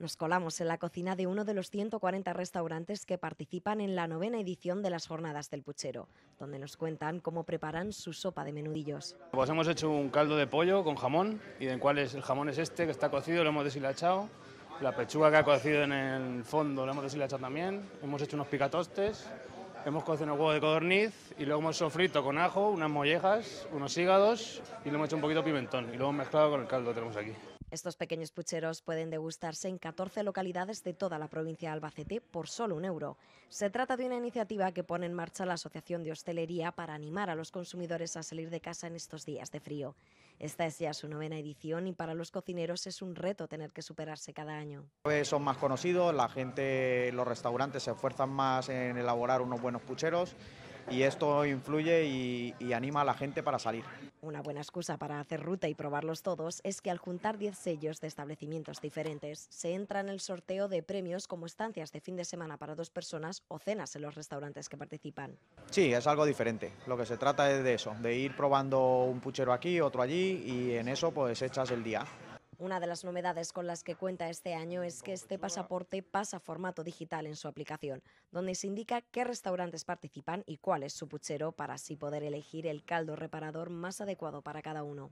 Nos colamos en la cocina de uno de los 140 restaurantes que participan en la novena edición de las Jornadas del Puchero, donde nos cuentan cómo preparan su sopa de menudillos. Pues hemos hecho un caldo de pollo con jamón, y en cuál es, el jamón es este, que está cocido, lo hemos deshilachado. La pechuga que ha cocido en el fondo lo hemos deshilachado también. Hemos hecho unos picatostes, hemos cocido un huevo de codorniz y luego hemos sofrito con ajo, unas mollejas, unos hígados y le hemos hecho un poquito de pimentón y lo hemos mezclado con el caldo que tenemos aquí. Estos pequeños pucheros pueden degustarse en 14 localidades de toda la provincia de Albacete por solo un euro. Se trata de una iniciativa que pone en marcha la Asociación de Hostelería para animar a los consumidores a salir de casa en estos días de frío. Esta es ya su novena edición y para los cocineros es un reto tener que superarse cada año. Son más conocidos, la gente, los restaurantes se esfuerzan más en elaborar unos buenos pucheros y esto influye y anima a la gente para salir. Una buena excusa para hacer ruta y probarlos todos es que al juntar 10 sellos de establecimientos diferentes, se entra en el sorteo de premios como estancias de fin de semana para dos personas o cenas en los restaurantes que participan. Sí, es algo diferente. Lo que se trata es de eso, de ir probando un puchero aquí, otro allí y en eso pues echas el día. Una de las novedades con las que cuenta este año es que este pasaporte pasa formato digital en su aplicación, donde se indica qué restaurantes participan y cuál es su puchero para así poder elegir el caldo reparador más adecuado para cada uno.